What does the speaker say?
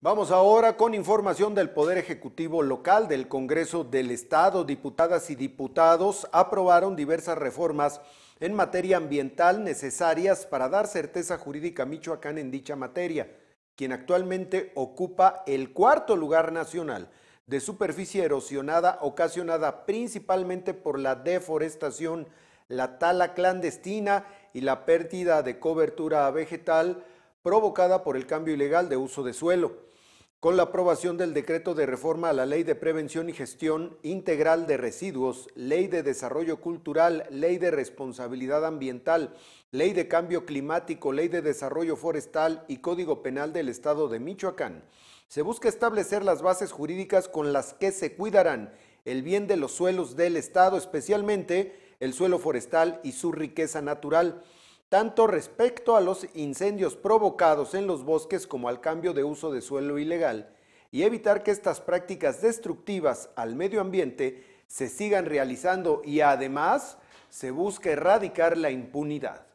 Vamos ahora con información del Poder Ejecutivo Local del Congreso del Estado. Diputadas y diputados aprobaron diversas reformas en materia ambiental necesarias para dar certeza jurídica a Michoacán en dicha materia, quien actualmente ocupa el cuarto lugar nacional de superficie erosionada ocasionada principalmente por la deforestación, la tala clandestina y la pérdida de cobertura vegetal provocada por el cambio ilegal de uso de suelo. Con la aprobación del decreto de reforma a la Ley de Prevención y Gestión Integral de Residuos, Ley de Desarrollo Cultural, Ley de Responsabilidad Ambiental, Ley de Cambio Climático, Ley de Desarrollo Forestal y Código Penal del Estado de Michoacán, se busca establecer las bases jurídicas con las que se cuidarán el bien de los suelos del Estado, especialmente el suelo forestal y su riqueza natural tanto respecto a los incendios provocados en los bosques como al cambio de uso de suelo ilegal, y evitar que estas prácticas destructivas al medio ambiente se sigan realizando y además se busque erradicar la impunidad.